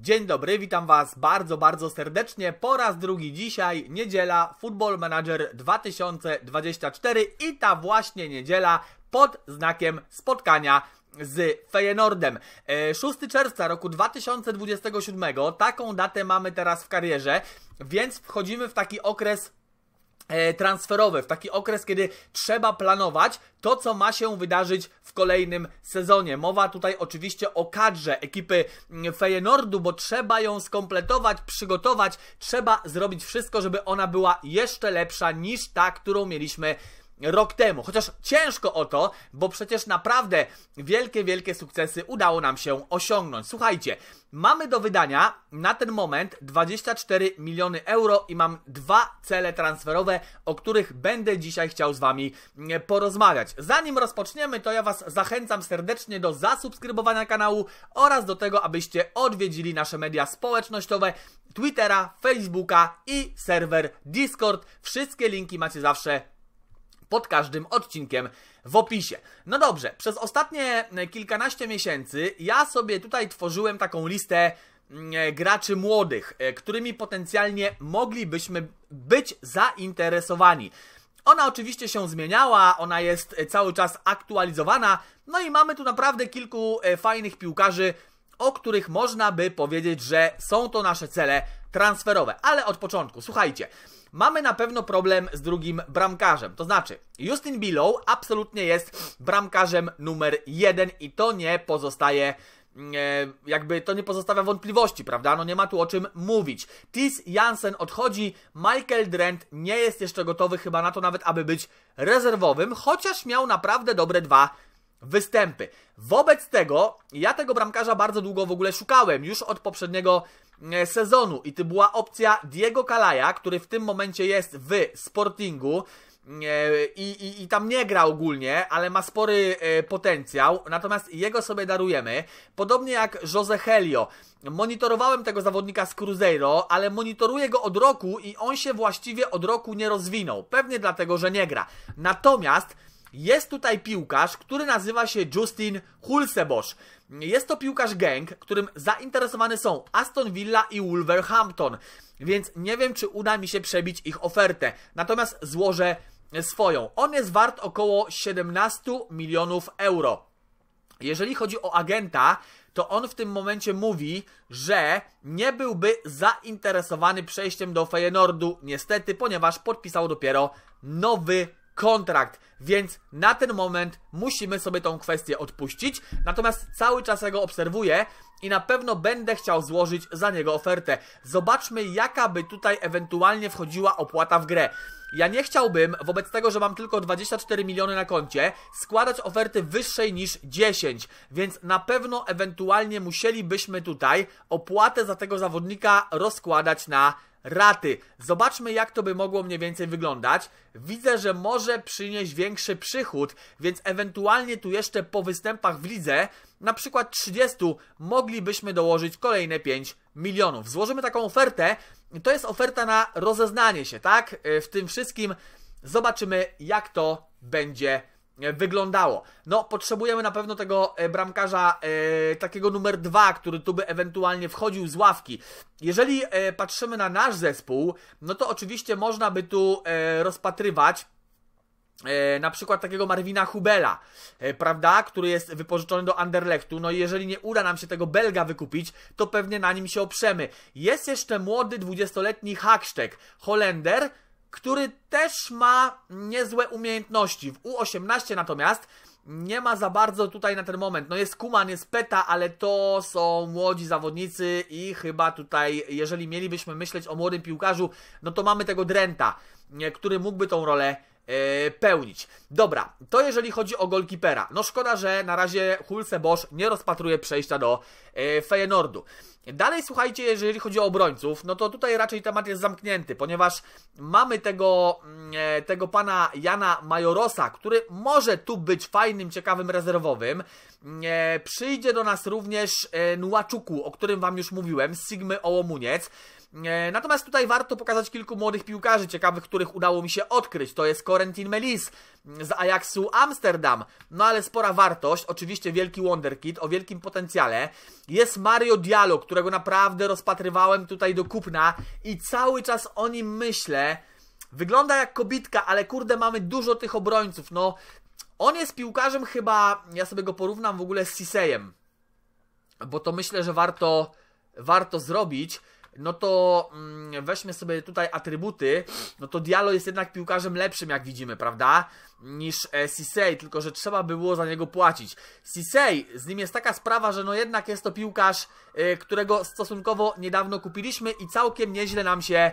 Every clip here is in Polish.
Dzień dobry, witam Was bardzo, bardzo serdecznie. Po raz drugi dzisiaj, niedziela, Football Manager 2024 i ta właśnie niedziela pod znakiem spotkania z Feyenoordem. 6 e, czerwca roku 2027, taką datę mamy teraz w karierze, więc wchodzimy w taki okres E, transferowe w taki okres, kiedy trzeba planować to, co ma się wydarzyć w kolejnym sezonie. Mowa tutaj oczywiście o kadrze ekipy mm, Feyenoordu, bo trzeba ją skompletować, przygotować, trzeba zrobić wszystko, żeby ona była jeszcze lepsza niż ta, którą mieliśmy rok temu. Chociaż ciężko o to, bo przecież naprawdę wielkie, wielkie sukcesy udało nam się osiągnąć. Słuchajcie, mamy do wydania na ten moment 24 miliony euro i mam dwa cele transferowe, o których będę dzisiaj chciał z Wami e, porozmawiać. Zanim rozpoczniemy, to ja Was zachęcam serdecznie do zasubskrybowania kanału oraz do tego, abyście odwiedzili nasze media społecznościowe, Twittera, Facebooka i serwer Discord. Wszystkie linki macie zawsze pod każdym odcinkiem w opisie. No dobrze, przez ostatnie e, kilkanaście miesięcy ja sobie tutaj tworzyłem taką listę mm, e, graczy młodych, e, którymi potencjalnie moglibyśmy być zainteresowani. Ona oczywiście się zmieniała, ona jest cały czas aktualizowana, no i mamy tu naprawdę kilku fajnych piłkarzy, o których można by powiedzieć, że są to nasze cele transferowe. Ale od początku, słuchajcie, mamy na pewno problem z drugim bramkarzem. To znaczy, Justin Bilow absolutnie jest bramkarzem numer jeden i to nie pozostaje mm, e, jakby to nie pozostawia wątpliwości, prawda? No nie ma tu o czym mówić. Tis Jansen odchodzi, Michael Drent nie jest jeszcze gotowy chyba na to nawet, aby być rezerwowym, chociaż miał naprawdę dobre dwa występy. Wobec tego ja tego bramkarza bardzo długo w ogóle szukałem, już od poprzedniego e, sezonu i to była opcja Diego Kalaja, który w tym momencie jest w Sportingu. E, I, i, I tam nie gra ogólnie, ale ma spory e, potencjał, natomiast jego sobie darujemy. Podobnie jak Jose Helio. Monitorowałem tego zawodnika z Cruzeiro, ale monitoruję go od roku i on się właściwie od roku nie rozwinął. Pewnie dlatego, że nie gra. Natomiast jest tutaj piłkarz, który nazywa się Justin Hulsebosz. Jest to piłkarz gang, którym zainteresowane są Aston Villa i Wolverhampton, więc nie wiem, czy uda mi się przebić ich ofertę. Natomiast złożę swoją. On jest wart około 17 milionów euro. Jeżeli chodzi o agenta, to on w tym momencie mówi, że nie byłby zainteresowany przejściem do Feyenoordu, niestety, ponieważ podpisał dopiero nowy kontrakt, więc na ten moment musimy sobie tą kwestię odpuścić, natomiast cały czas ja go obserwuję i na pewno będę chciał złożyć za niego ofertę. Zobaczmy jaka by tutaj ewentualnie wchodziła opłata w grę. Ja nie chciałbym, wobec tego, że mam tylko 24 miliony na koncie, składać oferty wyższej niż 10, więc na pewno ewentualnie musielibyśmy tutaj opłatę za tego zawodnika rozkładać na raty. Zobaczmy, jak to by mogło mniej więcej wyglądać. Widzę, że może przynieść większy przychód, więc ewentualnie tu jeszcze po występach w lidze, na przykład 30, moglibyśmy dołożyć kolejne 5 milionów. Złożymy taką ofertę. To jest oferta na rozeznanie się, tak? Y, w tym wszystkim zobaczymy, jak to będzie wyglądać E, wyglądało. No, potrzebujemy na pewno tego e, bramkarza e, takiego numer dwa, który tu by ewentualnie wchodził z ławki. Jeżeli e, patrzymy na nasz zespół, no to oczywiście można by tu e, rozpatrywać e, na przykład takiego Marwina Hubela, prawda, który jest wypożyczony do Anderlechtu, no i jeżeli nie uda nam się tego Belga wykupić, to pewnie na nim się oprzemy. Jest jeszcze młody 20-letni Haksztek, Holender, który też ma niezłe umiejętności. W U18 natomiast nie ma za bardzo tutaj na ten moment. No jest Kuman, jest Peta, ale to są młodzi zawodnicy i chyba tutaj, jeżeli mielibyśmy myśleć o młodym piłkarzu, no to mamy tego Drenta, który mógłby tą rolę E, pełnić. Dobra, to jeżeli chodzi o golkipera. No szkoda, że na razie Hulse Bosch nie rozpatruje przejścia do yy, Feyenoordu. Dalej słuchajcie, jeżeli chodzi o obrońców, no to tutaj raczej temat jest zamknięty, ponieważ mamy tego, mm, e, tego pana Jana Majorosa, który może tu być fajnym, ciekawym rezerwowym. Mm, przyjdzie do nas również Nuaczuku, o którym wam już mówiłem, z Sigmy Ołomuniec. E, natomiast tutaj warto pokazać kilku młodych piłkarzy ciekawych, których udało mi się odkryć. To jest Corentin Melis z Ajaxu Amsterdam. No ale spora wartość, oczywiście wielki wonderkid o wielkim potencjale. Jest Mario Diallo, którego naprawdę rozpatrywałem tutaj do kupna i cały czas o nim myślę. Wygląda jak kobitka, ale kurde mamy dużo tych obrońców. No on jest piłkarzem chyba, ja sobie go porównam w ogóle z Sisejem. Bo to myślę, że warto, warto zrobić no to mm, weźmy sobie tutaj atrybuty, no to Diallo jest jednak piłkarzem lepszym, jak widzimy, prawda? Niż e, Sisei, tylko że trzeba by było za niego płacić. Sisei, z nim jest taka sprawa, że no jednak jest to piłkarz, e, którego stosunkowo niedawno kupiliśmy i całkiem nieźle nam się,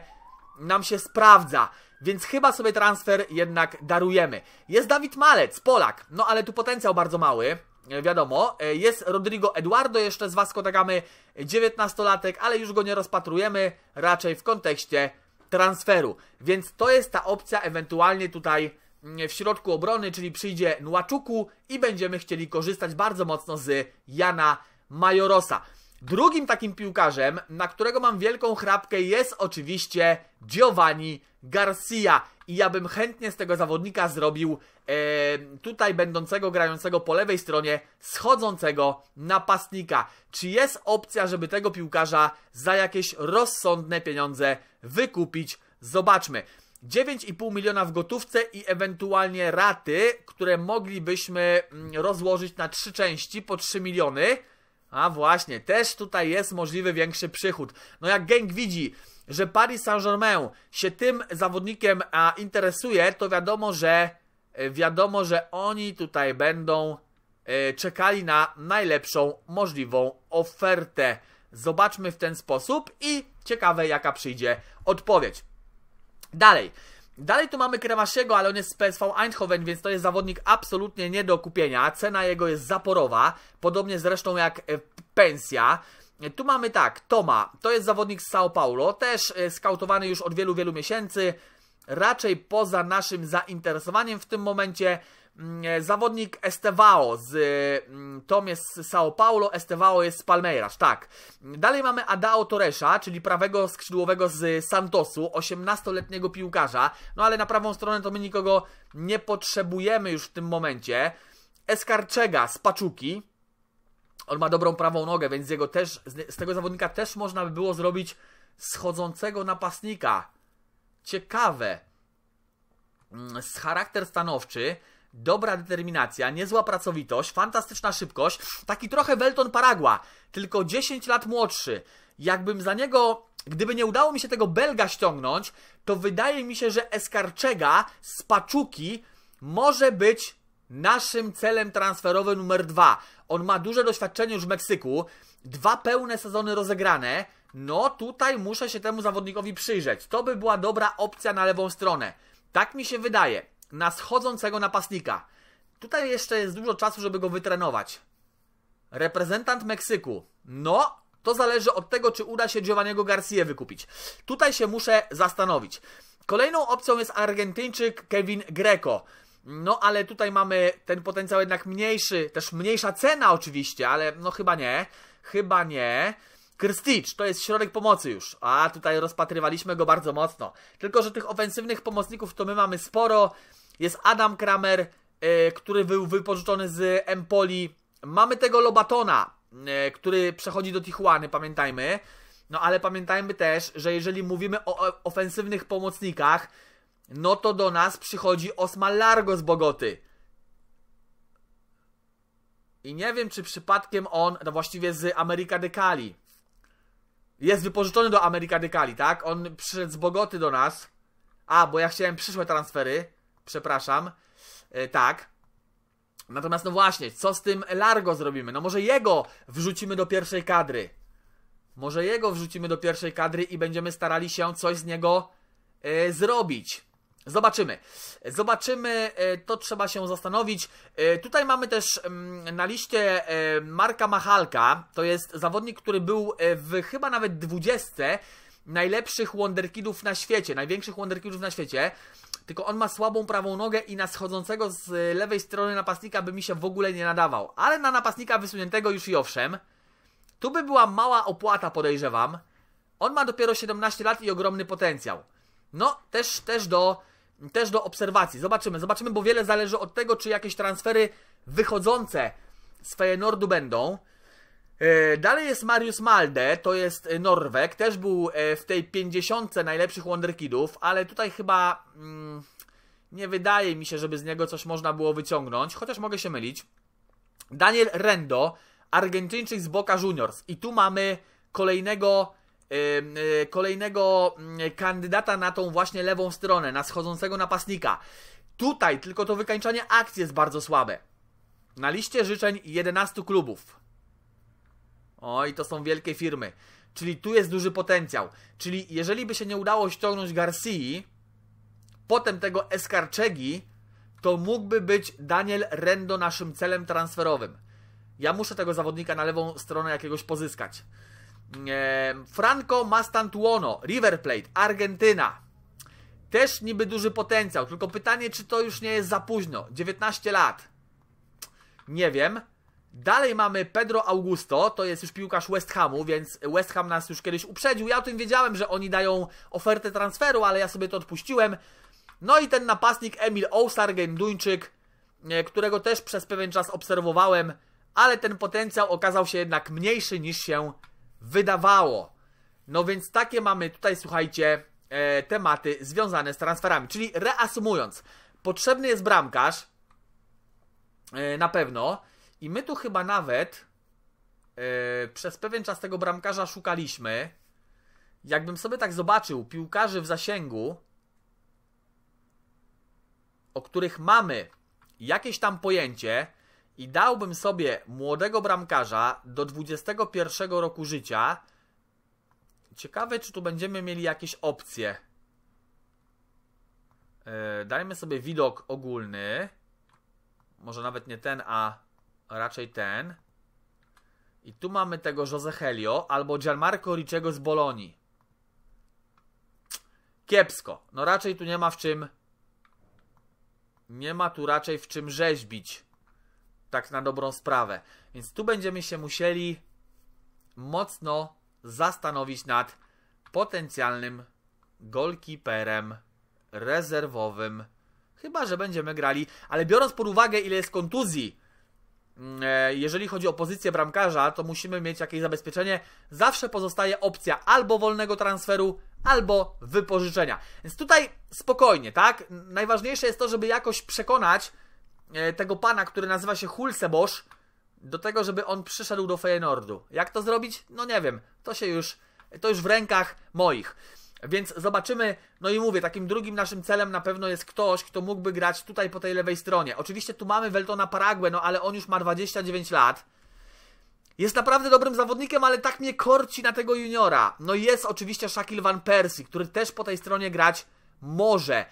nam się sprawdza. Więc chyba sobie transfer jednak darujemy. Jest Dawid Malec, Polak, no ale tu potencjał bardzo mały. E, wiadomo. E, jest Rodrigo Eduardo jeszcze z Vasco da Gamy, 19-latek, ale już go nie rozpatrujemy raczej w kontekście transferu. Więc to jest ta opcja ewentualnie tutaj mm, w środku obrony, czyli przyjdzie Nuaczuku i będziemy chcieli korzystać bardzo mocno z Jana Majorosa. Drugim takim piłkarzem, na którego mam wielką chrapkę jest oczywiście Giovanni Garcia i ja bym chętnie z tego zawodnika zrobił e, tutaj będącego, grającego po lewej stronie, schodzącego napastnika. Czy jest opcja, żeby tego piłkarza za jakieś rozsądne pieniądze wykupić? Zobaczmy. 9,5 miliona w gotówce i ewentualnie raty, które moglibyśmy mm, rozłożyć na trzy części po 3 miliony. A właśnie, też tutaj jest możliwy większy przychód. No jak gang widzi, że Paris Saint-Germain się tym zawodnikiem a, interesuje, to wiadomo, że e, wiadomo, że oni tutaj będą e, czekali na najlepszą możliwą ofertę. Zobaczmy w ten sposób i ciekawe jaka przyjdzie odpowiedź. Dalej. Dalej tu mamy Kremasiego, ale on jest z PSV Eindhoven, więc to jest zawodnik absolutnie nie do kupienia. Cena jego jest zaporowa, podobnie zresztą jak e, pensja. Tu mamy tak, Toma, to jest zawodnik z Sao Paulo, też e, skautowany już od wielu, wielu miesięcy, raczej poza naszym zainteresowaniem w tym momencie. Mm, e, zawodnik Estevao z e, mm, Tom jest z Sao Paulo, Estevao jest z Palmeiras, tak. Dalej mamy Adao Torres'a, czyli prawego skrzydłowego z Santosu, 18-letniego piłkarza, no ale na prawą stronę to my nikogo nie potrzebujemy już w tym momencie. Eskarczega z Paczuki, on ma dobrą prawą nogę, więc z, jego też, z tego zawodnika też można by było zrobić schodzącego napastnika. Ciekawe. Mm, z charakter stanowczy, dobra determinacja, niezła pracowitość, fantastyczna szybkość. Taki trochę Welton Paragua, tylko 10 lat młodszy. Jakbym za niego, gdyby nie udało mi się tego Belga ściągnąć, to wydaje mi się, że Eskarczega z Paczuki może być naszym celem transferowym numer dwa. On ma duże doświadczenie już w Meksyku, dwa pełne sezony rozegrane. No tutaj muszę się temu zawodnikowi przyjrzeć. To by była dobra opcja na lewą stronę. Tak mi się wydaje. Na schodzącego napastnika. Tutaj jeszcze jest dużo czasu, żeby go wytrenować. Reprezentant Meksyku. No, to zależy od tego, czy uda się Giovanniego Garcia wykupić. Tutaj się muszę zastanowić. Kolejną opcją jest Argentyńczyk Kevin Greco. No, ale tutaj mamy ten potencjał jednak mniejszy, też mniejsza cena oczywiście, ale no chyba nie, chyba nie. Krstich to jest środek pomocy już, a tutaj rozpatrywaliśmy go bardzo mocno. Tylko, że tych ofensywnych pomocników to my mamy sporo. Jest Adam Kramer, yy, który był wypożyczony z Empoli. Mamy tego Lobatona, yy, który przechodzi do Tijuany, pamiętajmy. No ale pamiętajmy też, że jeżeli mówimy o ofensywnych pomocnikach, no to do nas przychodzi Osma Largo z Bogoty. I nie wiem, czy przypadkiem on, no właściwie z America de Cali. Jest wypożyczony do America de Cali, tak? On przyszedł z Bogoty do nas. A, bo ja chciałem przyszłe transfery. Przepraszam. E, tak. Natomiast no właśnie, co z tym Largo zrobimy? No może jego wrzucimy do pierwszej kadry. Może jego wrzucimy do pierwszej kadry i będziemy starali się coś z niego e, zrobić. Zobaczymy. Zobaczymy, e, to trzeba się zastanowić. E, tutaj mamy też mm, na liście e, Marka Machalka. To jest zawodnik, który był w chyba nawet 20 najlepszych wonderkidów na świecie, największych wonderkidów na świecie. Tylko on ma słabą prawą nogę i na schodzącego z lewej strony napastnika by mi się w ogóle nie nadawał. Ale na napastnika wysuniętego już i owszem. Tu by była mała opłata, podejrzewam. On ma dopiero 17 lat i ogromny potencjał. No, też, też do też do obserwacji. Zobaczymy, zobaczymy, bo wiele zależy od tego, czy jakieś transfery wychodzące z Feyenoordu będą. E, dalej jest Marius Malde, to jest e, Norwek, też był e, w tej 50 najlepszych Wonderkidów, ale tutaj chyba mm, nie wydaje mi się, żeby z niego coś można było wyciągnąć, chociaż mogę się mylić. Daniel Rendo, Argentyńczyk z Boca Juniors i tu mamy kolejnego E, kolejnego mm, kandydata na tą właśnie lewą stronę, na schodzącego napastnika. Tutaj tylko to wykańczanie akcji jest bardzo słabe. Na liście życzeń 11 klubów. Oj, to są wielkie firmy. Czyli tu jest duży potencjał. Czyli jeżeli by się nie udało ściągnąć García, potem tego Eskarczegi, to mógłby być Daniel Rendo naszym celem transferowym. Ja muszę tego zawodnika na lewą stronę jakiegoś pozyskać. Franco Mastantuono, River Plate, Argentyna. Też niby duży potencjał, tylko pytanie, czy to już nie jest za późno. 19 lat. Nie wiem. Dalej mamy Pedro Augusto, to jest już piłkarz West Hamu, więc West Ham nas już kiedyś uprzedził. Ja o tym wiedziałem, że oni dają ofertę transferu, ale ja sobie to odpuściłem. No i ten napastnik Emil Ousargen, Duńczyk, e, którego też przez pewien czas obserwowałem, ale ten potencjał okazał się jednak mniejszy niż się wydawało. No więc takie mamy tutaj, słuchajcie, e, tematy związane z transferami. Czyli reasumując, potrzebny jest bramkarz, e, na pewno, i my tu chyba nawet e, przez pewien czas tego bramkarza szukaliśmy. Jakbym sobie tak zobaczył piłkarzy w zasięgu, o których mamy jakieś tam pojęcie, i dałbym sobie młodego bramkarza do 21 roku życia. Ciekawe, czy tu będziemy mieli jakieś opcje. Yy, dajmy sobie widok ogólny. Może nawet nie ten, a raczej ten. I tu mamy tego Jose Helio albo Gianmarco Ricciego z Bolonii. Kiepsko. No raczej tu nie ma w czym... Nie ma tu raczej w czym rzeźbić tak na dobrą sprawę. Więc tu będziemy się musieli mocno zastanowić nad potencjalnym golkiperem rezerwowym. Chyba, że będziemy grali, ale biorąc pod uwagę ile jest kontuzji, mm, e, jeżeli chodzi o pozycję bramkarza, to musimy mieć jakieś zabezpieczenie. Zawsze pozostaje opcja albo wolnego transferu, albo wypożyczenia. Więc tutaj spokojnie, tak? Najważniejsze jest to, żeby jakoś przekonać E, tego pana, który nazywa się Hulsebosz, do tego, żeby on przyszedł do Feyenoordu. Jak to zrobić? No nie wiem. To się już, to już w rękach moich. Więc zobaczymy, no i mówię, takim drugim naszym celem na pewno jest ktoś, kto mógłby grać tutaj po tej lewej stronie. Oczywiście tu mamy Weltona Paragłę, no ale on już ma 29 lat. Jest naprawdę dobrym zawodnikiem, ale tak mnie korci na tego juniora. No jest oczywiście Shakil Van Persie, który też po tej stronie grać może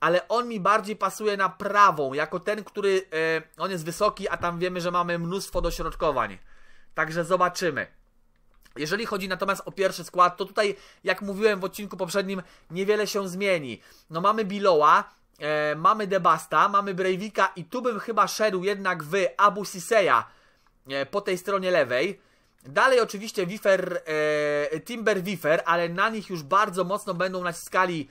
ale on mi bardziej pasuje na prawą, jako ten, który... E, on jest wysoki, a tam wiemy, że mamy mnóstwo dośrodkowań. Także zobaczymy. Jeżeli chodzi natomiast o pierwszy skład, to tutaj, jak mówiłem w odcinku poprzednim, niewiele się zmieni. No mamy Biloa, e, mamy Debasta, mamy Breivika i tu bym chyba szedł jednak w Abu Siseya e, po tej stronie lewej. Dalej oczywiście Wifer, e, Timber Wifer, ale na nich już bardzo mocno będą naciskali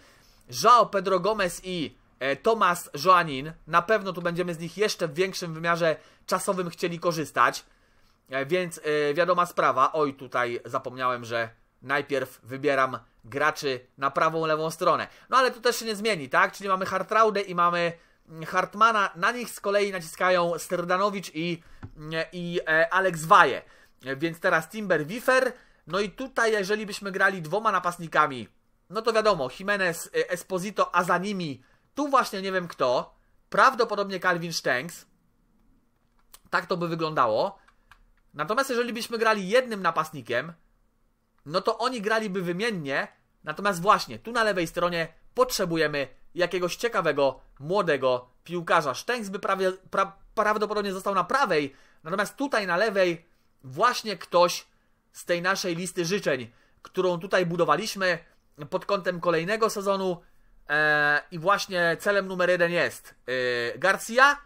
João Pedro Gomez i e, Tomasz Joanin, na pewno tu będziemy z nich jeszcze w większym wymiarze czasowym chcieli korzystać. E, więc e, wiadoma sprawa, oj tutaj zapomniałem, że najpierw wybieram graczy na prawą, lewą stronę. No ale to też się nie zmieni, tak? Czyli mamy Hartraudę i mamy mm, Hartmana, na nich z kolei naciskają Sterdanowicz i, mm, i Alex Waje. Więc teraz Timber Wifer, no i tutaj jeżeli byśmy grali dwoma napastnikami, no to wiadomo, Jimenez, e, Esposito, a za nimi tu właśnie nie wiem kto, prawdopodobnie Calvin Stengs. Tak to by wyglądało. Natomiast jeżeli byśmy grali jednym napastnikiem, no to oni graliby wymiennie, natomiast właśnie tu na lewej stronie potrzebujemy jakiegoś ciekawego, młodego piłkarza. Stengs by prawie, pra, prawdopodobnie został na prawej, natomiast tutaj na lewej właśnie ktoś z tej naszej listy życzeń, którą tutaj budowaliśmy, pod kątem kolejnego sezonu e, i właśnie celem numer jeden jest García, e, Garcia,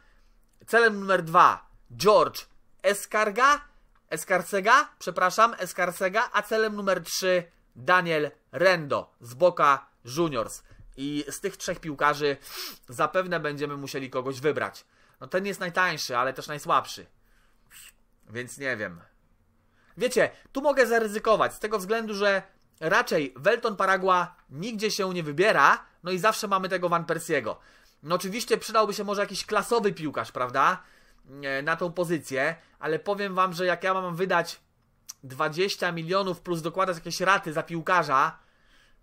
celem numer dwa George Escarga, Escarcega, przepraszam, Escarcega, a celem numer trzy Daniel Rendo z boka Juniors. I z tych trzech piłkarzy zapewne będziemy musieli kogoś wybrać. No ten jest najtańszy, ale też najsłabszy. Więc nie wiem. Wiecie, tu mogę zaryzykować z tego względu, że raczej Welton Paragua nigdzie się nie wybiera, no i zawsze mamy tego Van Persiego. No oczywiście przydałby się może jakiś klasowy piłkarz, prawda? E, na tą pozycję, ale powiem Wam, że jak ja mam wydać 20 milionów plus dokładać jakieś raty za piłkarza,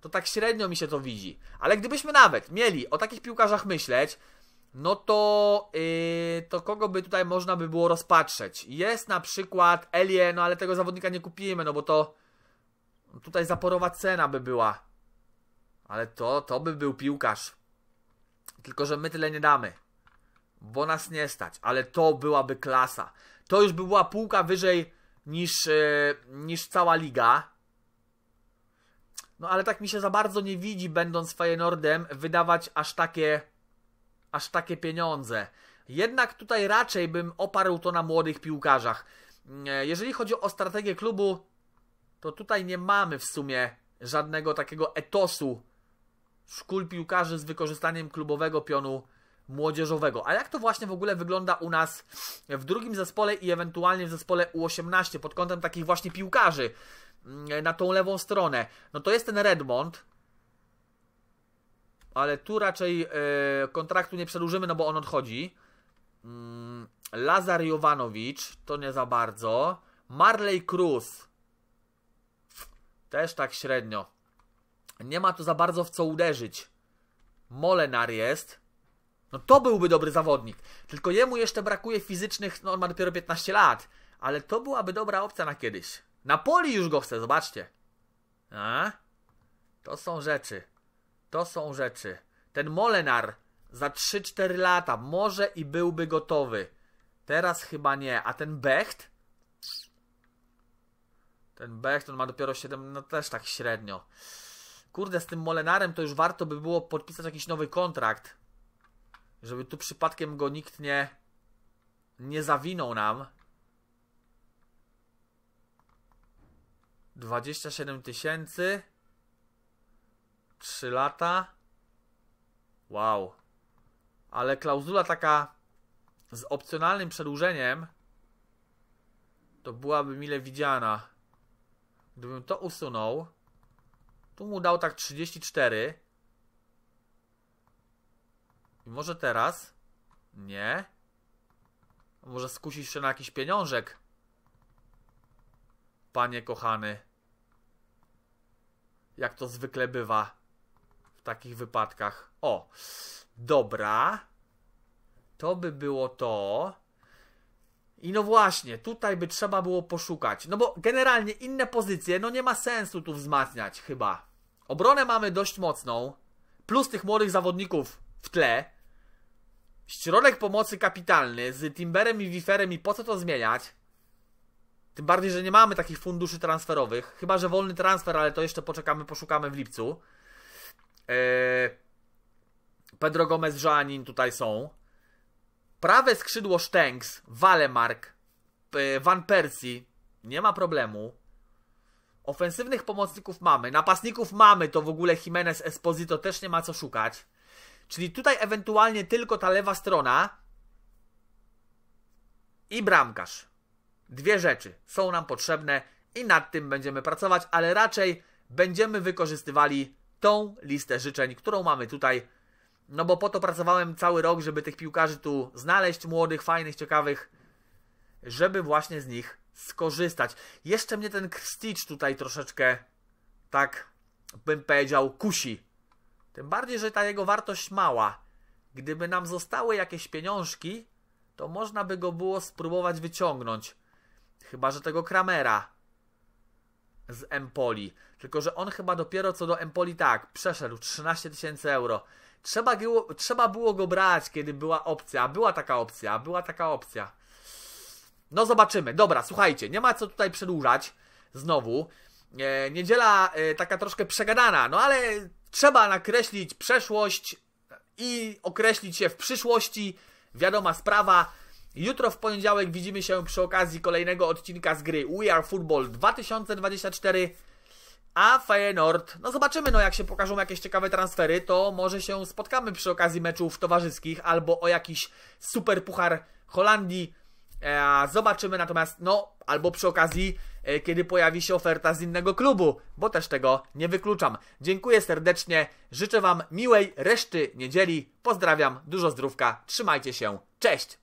to tak średnio mi się to widzi. Ale gdybyśmy nawet mieli o takich piłkarzach myśleć, no to, yy, to kogo by tutaj można by było rozpatrzeć? Jest na przykład Elie, no ale tego zawodnika nie kupimy, no bo to Tutaj zaporowa cena by była. Ale to, to by był piłkarz. Tylko, że my tyle nie damy. Bo nas nie stać. Ale to byłaby klasa. To już by była półka wyżej niż, yy, niż cała liga. No ale tak mi się za bardzo nie widzi, będąc Feyenoordem, wydawać aż takie, aż takie pieniądze. Jednak tutaj raczej bym oparł to na młodych piłkarzach. E, jeżeli chodzi o strategię klubu, to tutaj nie mamy w sumie żadnego takiego etosu szkół piłkarzy z wykorzystaniem klubowego pionu młodzieżowego. A jak to właśnie w ogóle wygląda u nas w drugim zespole i ewentualnie w zespole U18 pod kątem takich właśnie piłkarzy mm, na tą lewą stronę? No to jest ten Redmond, ale tu raczej e, kontraktu nie przedłużymy, no bo on odchodzi. Mm, Lazar Jovanowicz, to nie za bardzo. Marley Cruz, też tak średnio. Nie ma tu za bardzo w co uderzyć. Molenar jest. No to byłby dobry zawodnik. Tylko jemu jeszcze brakuje fizycznych, no on ma dopiero 15 lat. Ale to byłaby dobra opcja na kiedyś. Na poli już go chce, zobaczcie. A? To są rzeczy. To są rzeczy. Ten Molenar za 3-4 lata może i byłby gotowy. Teraz chyba nie. A ten Becht? Ten Bechton ma dopiero 7, no też tak średnio. Kurde, z tym Molenarem to już warto by było podpisać jakiś nowy kontrakt. Żeby tu przypadkiem go nikt nie... nie zawinął nam. 27 tysięcy. 3 lata. Wow. Ale klauzula taka z opcjonalnym przedłużeniem to byłaby mile widziana. Gdybym to usunął, tu mu dał tak 34. I może teraz? Nie. Może skusić się na jakiś pieniążek. Panie kochany. Jak to zwykle bywa w takich wypadkach. O, dobra. To by było to. I no właśnie, tutaj by trzeba było poszukać. No bo generalnie inne pozycje, no nie ma sensu tu wzmacniać chyba. Obronę mamy dość mocną, plus tych młodych zawodników w tle. Środek pomocy kapitalny z Timberem i Wiferem i po co to zmieniać? Tym bardziej, że nie mamy takich funduszy transferowych. Chyba, że wolny transfer, ale to jeszcze poczekamy, poszukamy w lipcu. Eee, Pedro Gomez, Joanin tutaj są. Prawe skrzydło Sztęgs, Walemark, Van Persie, nie ma problemu. Ofensywnych pomocników mamy, napastników mamy, to w ogóle Jimenez Esposito też nie ma co szukać. Czyli tutaj ewentualnie tylko ta lewa strona i bramkarz. Dwie rzeczy są nam potrzebne i nad tym będziemy pracować, ale raczej będziemy wykorzystywali tą listę życzeń, którą mamy tutaj no bo po to pracowałem cały rok, żeby tych piłkarzy tu znaleźć, młodych, fajnych, ciekawych, żeby właśnie z nich skorzystać. Jeszcze mnie ten Stitch tutaj troszeczkę, tak bym powiedział, kusi. Tym bardziej, że ta jego wartość mała. Gdyby nam zostały jakieś pieniążki, to można by go było spróbować wyciągnąć. Chyba, że tego Kramera z Empoli. Tylko, że on chyba dopiero co do Empoli tak, przeszedł 13 tysięcy euro. Trzeba było, trzeba było go brać, kiedy była opcja. Była taka opcja, była taka opcja. No zobaczymy. Dobra, słuchajcie, nie ma co tutaj przedłużać. Znowu. E, niedziela e, taka troszkę przegadana, no ale trzeba nakreślić przeszłość i określić się w przyszłości. Wiadoma sprawa. Jutro w poniedziałek widzimy się przy okazji kolejnego odcinka z gry We Are Football 2024. A Feyenoord, no zobaczymy, no jak się pokażą jakieś ciekawe transfery, to może się spotkamy przy okazji meczów towarzyskich albo o jakiś super puchar Holandii. E, zobaczymy natomiast, no albo przy okazji, e, kiedy pojawi się oferta z innego klubu, bo też tego nie wykluczam. Dziękuję serdecznie, życzę Wam miłej reszty niedzieli, pozdrawiam, dużo zdrówka, trzymajcie się, cześć!